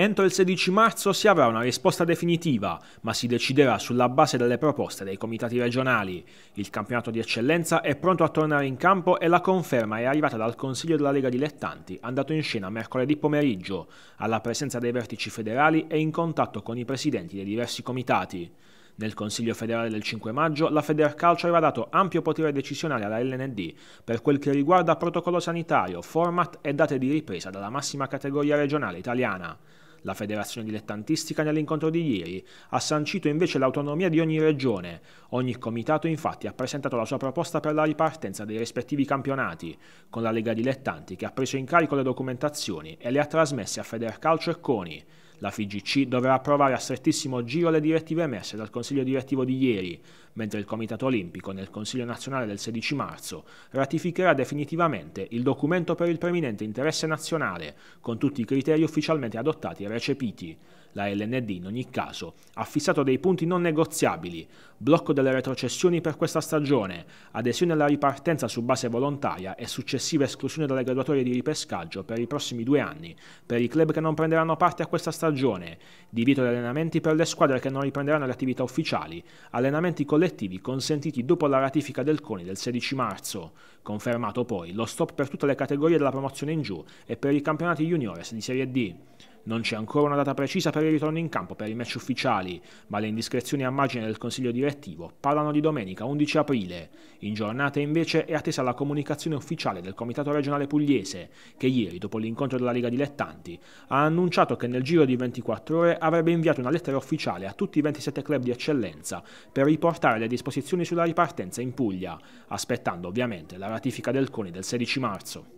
Entro il 16 marzo si avrà una risposta definitiva, ma si deciderà sulla base delle proposte dei comitati regionali. Il campionato di eccellenza è pronto a tornare in campo e la conferma è arrivata dal Consiglio della Lega Dilettanti, andato in scena mercoledì pomeriggio, alla presenza dei vertici federali e in contatto con i presidenti dei diversi comitati. Nel Consiglio federale del 5 maggio la Federcalcio aveva dato ampio potere decisionale alla LND per quel che riguarda protocollo sanitario, format e date di ripresa dalla massima categoria regionale italiana. La federazione dilettantistica nell'incontro di ieri ha sancito invece l'autonomia di ogni regione. Ogni comitato infatti ha presentato la sua proposta per la ripartenza dei rispettivi campionati, con la Lega Dilettanti che ha preso in carico le documentazioni e le ha trasmesse a Federcalcio e Coni. La FIGC dovrà approvare a strettissimo giro le direttive emesse dal Consiglio direttivo di ieri, mentre il Comitato Olimpico nel Consiglio nazionale del 16 marzo ratificherà definitivamente il documento per il preminente interesse nazionale, con tutti i criteri ufficialmente adottati e recepiti. La LND in ogni caso ha fissato dei punti non negoziabili, blocco delle retrocessioni per questa stagione, adesione alla ripartenza su base volontaria e successiva esclusione dalle graduatorie di ripescaggio per i prossimi due anni per i club che non prenderanno parte a questa stagione, divieto di allenamenti per le squadre che non riprenderanno le attività ufficiali, allenamenti collettivi consentiti dopo la ratifica del CONI del 16 marzo, confermato poi lo stop per tutte le categorie della promozione in giù e per i campionati juniores di Serie D. Non c'è ancora una data precisa per il ritorno in campo per i match ufficiali, ma le indiscrezioni a margine del Consiglio direttivo parlano di domenica 11 aprile. In giornata invece è attesa la comunicazione ufficiale del Comitato regionale pugliese, che ieri, dopo l'incontro della Lega Dilettanti, ha annunciato che nel giro di 24 ore avrebbe inviato una lettera ufficiale a tutti i 27 club di eccellenza per riportare le disposizioni sulla ripartenza in Puglia, aspettando ovviamente la ratifica del CONI del 16 marzo.